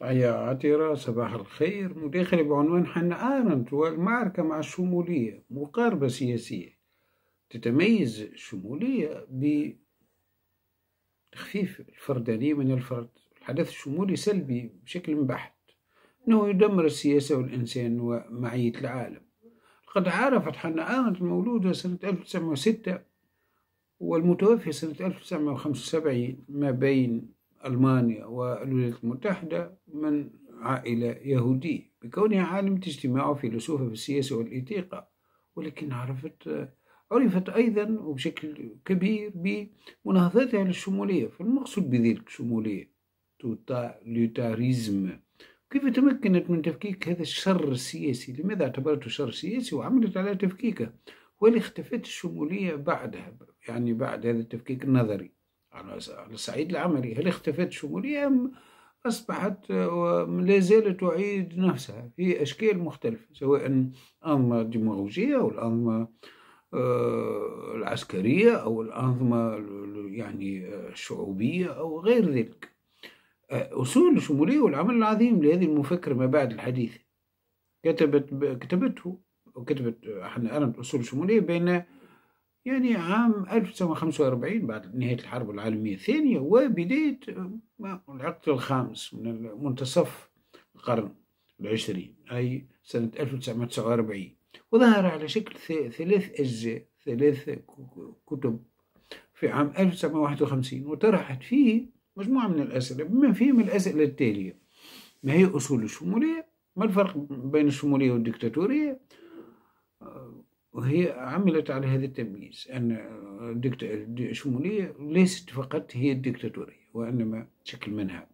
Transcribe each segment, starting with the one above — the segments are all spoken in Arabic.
تحية عطرة صباح الخير مداخلة بعنوان حنا آرنت والمعركة مع الشمولية مقاربة سياسية تتميز الشمولية بتخفيف الفردانية من الفرد الحدث الشمولي سلبي بشكل بحت أنه يدمر السياسة والإنسان ومعية العالم لقد عرفت حنا آرنت المولودة سنة 1906 والمتوفي سنة 1975 ما بين ألمانيا والولايات المتحدة من عائلة يهودية بكونها عالمة اجتماع وفيلسوفة في السياسة والإثيقة ولكن عرفت عرفت أيضا وبشكل كبير بمناهضتها للشمولية فالمقصود بذلك الشمولية توتاليتاريزم كيف تمكنت من تفكيك هذا الشر السياسي لماذا اعتبرته شر سياسي وعملت على تفكيكه ولا اختفت الشمولية بعدها يعني بعد هذا التفكيك النظري على الصعيد العملي هل اختفت الشمولية أم أصبحت آه، لا زالت تعيد نفسها في أشكال مختلفة سواء أنظمة ديمقراطية أو الأنظمة آه، العسكرية أو الأنظمة يعني آه، الشعوبية أو غير ذلك أصول الشمولية والعمل العظيم لهذه المفكرة ما بعد الحديث كتبت كتبته وكتبت أحنا أنا أصول الشمولية بين يعني عام 1945 بعد نهاية الحرب العالمية الثانية وبداية العقد الخامس من منتصف القرن العشرين أي سنة 1949 وظهر على شكل ثلاث أجزاء ثلاث كتب في عام 1951 وطرحت فيه مجموعة من الأسئلة بما فيهم الأسئلة التالية ما هي أصول الشمولية؟ ما الفرق بين الشمولية والديكتاتورية؟ وهي عملت على هذا التمييز أن الشمولية ليست فقط هي الدكتاتورية وإنما شكل منها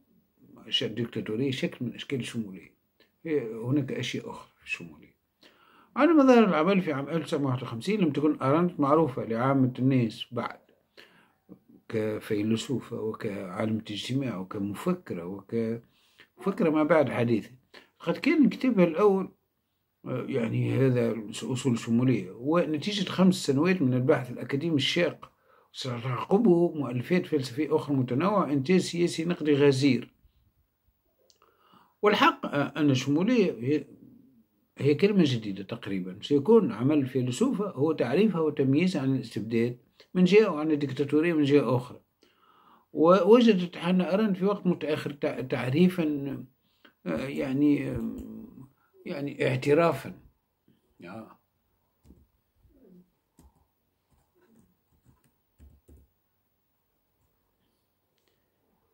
الدكتاتورية شكل من أشكال الشمولية هناك أشياء أخرى في الشمولية على مدار العمل في عام 1951 لم تكن أرنت معروفة لعامة الناس بعد كفيلسوفة وكعالمة اجتماع وكمفكرة وكمفكرة ما بعد حديثة قد كان كتابها الأول يعني هذا أصول شمولية ونتيجة خمس سنوات من البحث الأكاديمي الشاق ستعقبه مؤلفات فلسفية أخرى متنوعة إنتاج سياسي نقدي غزير والحق أن الشمولية هي كلمة جديدة تقريبا سيكون عمل الفيلسوفة هو تعريفها وتمييز عن الاستبداد من جهة وعن الدكتاتورية من جهة أخرى ووجدت حنا أرن في وقت متأخر تعريفا آه، يعني يعني اعترافا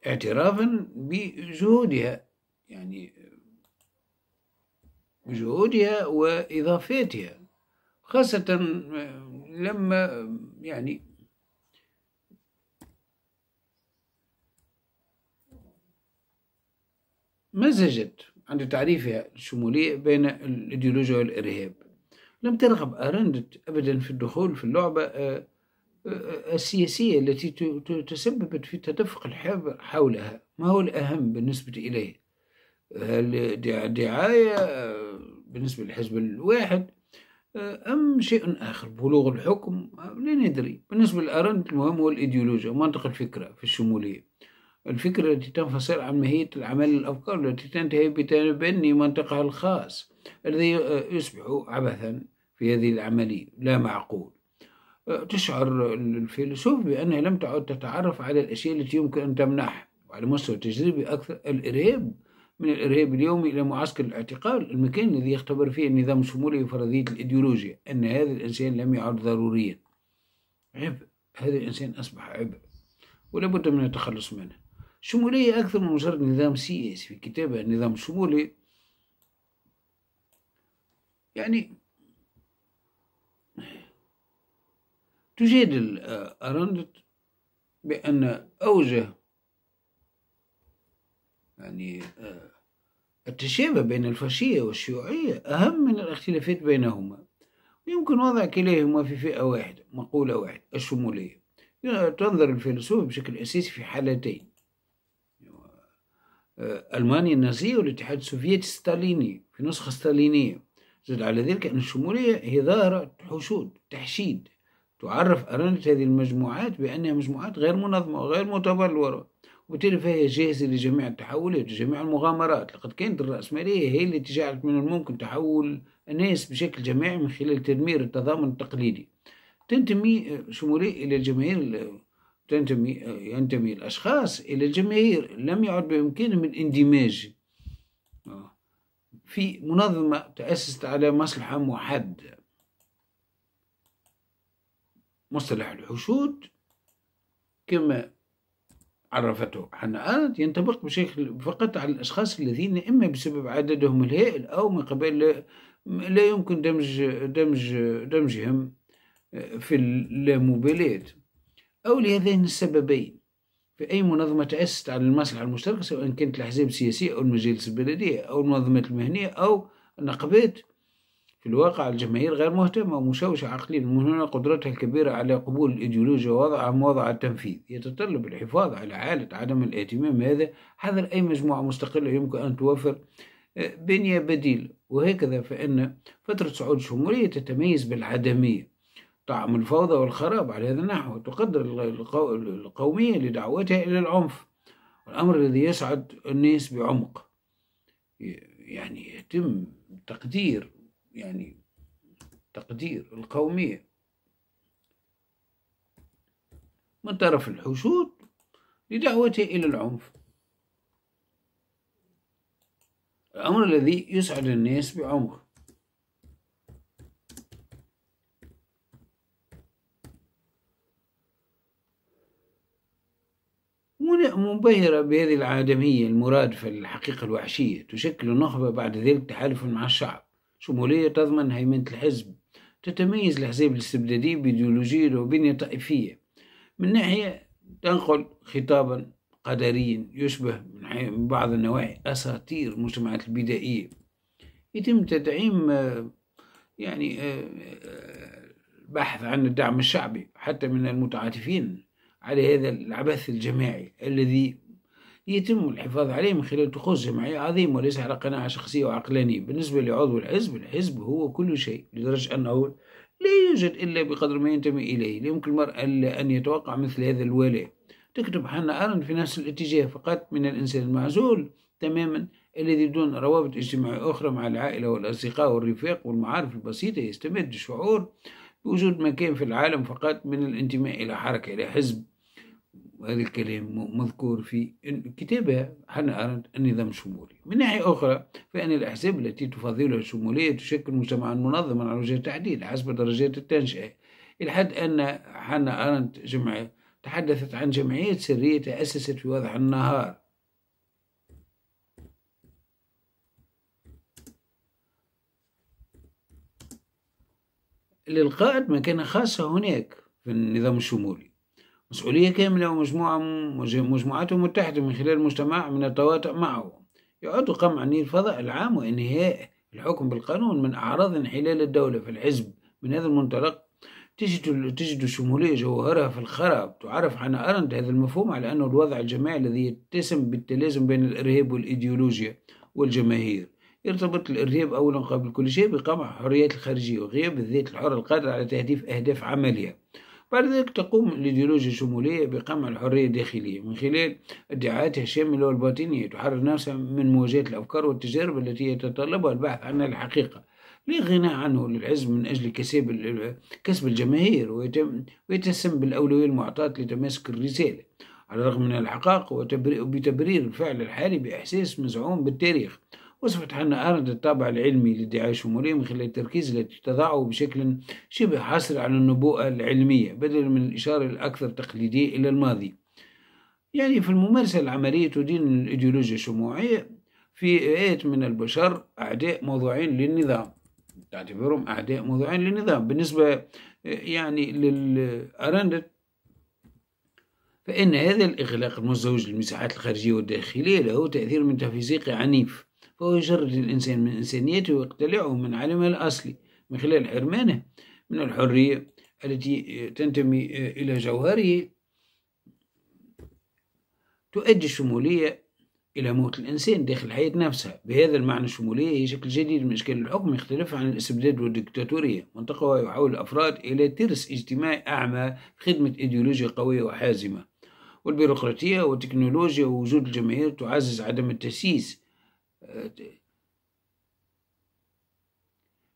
اعترافا بجهودها يعني جهودها وإضافاتها خاصة لما يعني مزجت عند تعريفها الشمولي بين الإيديولوجيا والإرهاب لم ترغب أرندت أبدا في الدخول في اللعبة آه، آه، آه، السياسية التي تسببت في تدفق الحرب حولها ما هو الأهم بالنسبة إليه هل دعاية بالنسبة للحزب الواحد أم شيء آخر بلوغ الحكم لا ندري بالنسبة لأرند المهم هو الإيديولوجيا منطق الفكرة في الشمولية الفكرة التي تنفصل عن ماهية العمل الأفكار التي تنتهي بتبني منطقها الخاص الذي يصبح عبثا في هذه العملية لا معقول تشعر الفيلسوف بأنها لم تعد تتعرف على الأشياء التي يمكن أن تمنحها وعلى مستوى تجريبي أكثر الإرهاب من الإرهاب اليومي إلى معسكر الاعتقال المكان الذي يختبر فيه النظام الشمولي فرضية الإيديولوجيا أن هذا الإنسان لم يعد ضروريا عبء هذا الإنسان أصبح عبء ولا بد من التخلص منه شمولية أكثر من مجرد نظام سياسي في كتابة النظام الشمولي يعني تجادل آه، أرندت بأن أوجه يعني آه، التشابه بين الفاشية والشيوعية أهم من الاختلافات بينهما ويمكن وضع كلاهما في فئة واحدة مقولة واحدة الشمولية تنظر الفيلسوف بشكل أساسي في حالتين آه، ألمانيا النازية والاتحاد السوفيتي الستاليني في نسخة ستالينية زد على ذلك أن الشمولية هي ظاهرة حشود تحشيد تعرف أرانة هذه المجموعات بأنها مجموعات غير منظمة وغير متبلورة وبالتالي فهي جاهزة لجميع التحولات وجميع المغامرات لقد كانت الرأسمالية هي التي جعلت من الممكن تحول الناس بشكل جماعي من خلال تدمير التضامن التقليدي تنتمي آه، شمولية إلى الجماهير تنتمي ينتمي الأشخاص إلى الجماهير لم يعد بإمكانهم الاندماج في منظمة تأسست على مصلحة محددة مصطلح الحشود كما عرفته حنا أرد ينطبق بشكل فقط على الأشخاص الذين إما بسبب عددهم الهائل أو من قبل لا يمكن دمج دمج دمجهم في اللامبالاة أو لهذين السببين في أي منظمة تأسست على المصلحة المشتركة سواء كانت الأحزاب السياسية أو المجالس البلدية أو المنظمات المهنية أو النقابات في الواقع الجماهير غير مهتمة ومشوشة عقليا ومن هنا قدرتها الكبيرة على قبول الإيديولوجيا وضعها مواضع التنفيذ يتطلب الحفاظ على حالة عدم الاهتمام هذا حذر أي مجموعة مستقلة يمكن أن توفر آه، بنية بديلة وهكذا فإن فترة صعود الشمولية تتميز بالعدمية طعم الفوضى والخراب على هذا النحو تقدر القومية لدعوتها إلى العنف الأمر الذي يسعد الناس بعمق يعني يتم تقدير يعني تقدير القومية من طرف الحشود لدعوته إلى العنف الأمر الذي يسعد الناس بعمق منبهرة بهذه العدمية المرادفة للحقيقة الوحشية تشكل نخبة بعد ذلك تحالف مع الشعب شمولية تضمن هيمنة الحزب تتميز الحزب الاستبدادي بإيديولوجية وبنية طائفية من ناحية تنقل خطابا قدريا يشبه من بعض النواحي أساطير المجتمعات البدائية يتم تدعيم يعني البحث آه، آه، عن الدعم الشعبي حتى من المتعاطفين على هذا العبث الجماعي الذي يتم الحفاظ عليه من خلال طقوس جماعية عظيمة وليس على قناعة شخصية وعقلانية بالنسبة لعضو الحزب الحزب هو كل شيء لدرجة أنه لا يوجد إلا بقدر ما ينتمي إليه لا يمكن المرء أن يتوقع مثل هذا الولاء تكتب حنا أرن في نفس الاتجاه فقط من الإنسان المعزول تماما الذي دون روابط اجتماعية أخرى مع العائلة والأصدقاء والرفاق والمعارف البسيطة يستمد الشعور بوجود مكان في العالم فقط من الانتماء إلى حركة إلى حزب وهذا الكلام مذكور في كتابها حنا أرنت النظام الشمولي من ناحية أخرى فإن الأحزاب التي تفضلها الشمولية تشكل مجتمعا منظما على وجه التحديد حسب درجات التنشئة إلى حد أن حنا أرنت جمع تحدثت عن جمعيات سرية تأسست في وضح النهار للقائد مكانة خاصة هناك في النظام الشمولي مسؤولية كاملة ومجموعة مجموعات متحدة من خلال مجتمع من التواطؤ معه يعد قمع نيل الفضاء العام وإنهاء الحكم بالقانون من أعراض انحلال الدولة في الحزب من هذا المنطلق تجد تجد الشمولية جوهرها في الخراب تعرف حنا أرند هذا المفهوم على أنه الوضع الجماعي الذي يتسم بالتلازم بين الإرهاب والإيديولوجيا والجماهير يرتبط الإرهاب أولا قبل كل شيء بقمع حريات الخارجية وغياب الذات الحرة القادرة على تهديف أهداف عملية بعد ذلك تقوم الإيديولوجيا الشمولية بقمع الحرية الداخلية من خلال ادعاءاتها الشاملة والباطنية تحرر نفسها من مواجهة الأفكار والتجارب التي يتطلبها البحث عن الحقيقة لا غنى عنه للعزم من أجل كسب كسب الجماهير ويتسم بالأولوية المعطاة لتماسك الرسالة على الرغم من الحقائق وبتبرير الفعل الحالي بإحساس مزعوم بالتاريخ وصفت حنا أرند الطابع العلمي لادعاء الشمولية من خلال التركيز التي تضعه بشكل شبه حصر على النبوءة العلمية بدلا من الإشارة الأكثر تقليدية إلى الماضي يعني في الممارسة العملية تدين الإيديولوجيا الشموعية في آيات من البشر أعداء موضوعين للنظام تعتبرهم أعداء موضوعين للنظام بالنسبة يعني للأرندت فإن هذا الإغلاق المزدوج للمساحات الخارجية والداخلية له تأثير ميتافيزيقي عنيف فهو يجرد الإنسان من إنسانيته ويقتلعه من علمه الأصلي من خلال حرمانه من الحرية التي تنتمي إلى جوهره تؤدي الشمولية إلى موت الإنسان داخل الحياة نفسها بهذا المعنى الشمولية هي شكل جديد من أشكال الحكم يختلف عن الاستبداد والديكتاتورية منطقة يحول الأفراد إلى ترس اجتماعي أعمى خدمة إيديولوجيا قوية وحازمة والبيروقراطية والتكنولوجيا ووجود الجماهير تعزز عدم التسييس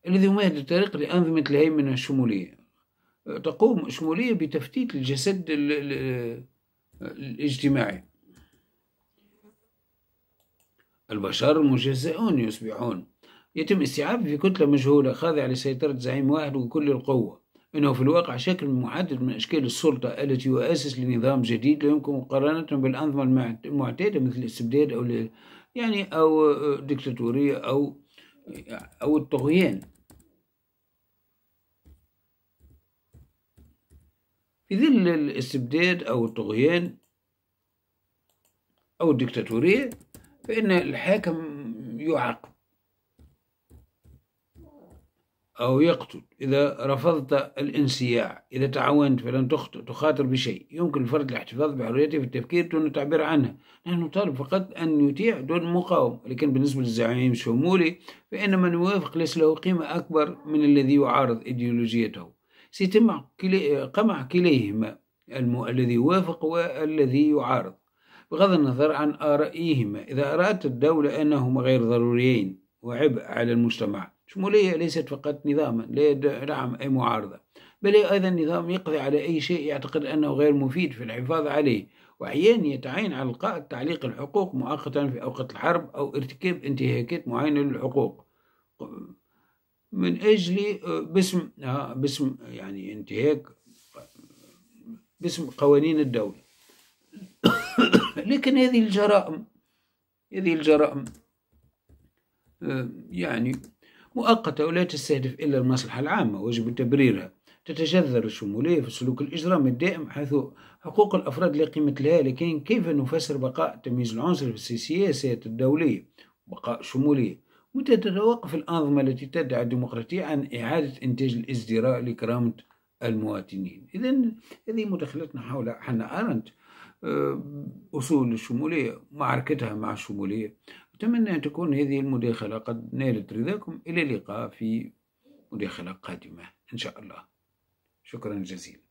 الذي يمهد الطريق لأنظمة الهيمنة الشمولية تقوم الشمولية بتفتيت الجسد الاجتماعي البشر مجزئون يصبحون يتم استيعاب في كتلة مجهولة خاضعة لسيطرة زعيم واحد وكل القوة إنه في الواقع شكل محدد من أشكال السلطة التي يؤسس لنظام جديد لا يمكن مقارنته بالأنظمة المعتادة مثل الاستبداد أو يعني أو ديكتاتورية أو أو الطغيان في ظل الاستبداد أو الطغيان أو الديكتاتورية فإن الحاكم يعاقب أو يقتل إذا رفضت الانسياع إذا تعاونت فلن تخاطر بشيء يمكن الفرد الاحتفاظ بحريته في التفكير دون التعبير عنها نحن نطالب فقط أن يطيع دون مقاومة لكن بالنسبة للزعيم شمولي فإن من يوافق ليس له قيمة أكبر من الذي يعارض إيديولوجيته سيتم قمع كليهما الذي يوافق والذي يعارض بغض النظر عن آرائهما إذا أرادت الدولة أنهما غير ضروريين وعبء على المجتمع شمولية ليست فقط نظاما لا يدعم أي معارضة بل أيضا نظام يقضي على أي شيء يعتقد أنه غير مفيد في الحفاظ عليه وأحيانا يتعين على القاء تعليق الحقوق مؤقتا في أوقات الحرب أو ارتكاب انتهاكات معينة للحقوق من أجل آه، باسم آه، باسم يعني انتهاك باسم قوانين الدولة لكن هذه الجرائم هذه الجرائم آه، يعني مؤقتة ولا تستهدف إلا المصلحة العامة ويجب تبريرها تتجذر الشمولية في السلوك الإجرامي الدائم حيث حقوق الأفراد لا قيمة لها لكن كيف نفسر بقاء التمييز العنصري في السياسات الدولية بقاء الشمولية متى تتوقف الأنظمة التي تدعي الديمقراطية عن إعادة إنتاج الازدراء لكرامة المواطنين إذا هذه مداخلتنا حول حنا أرنت أه، أصول الشمولية معركتها مع الشمولية أتمنى أن تكون هذه المداخلة قد نالت رضاكم إلى اللقاء في مداخلة قادمة إن شاء الله شكرا جزيلا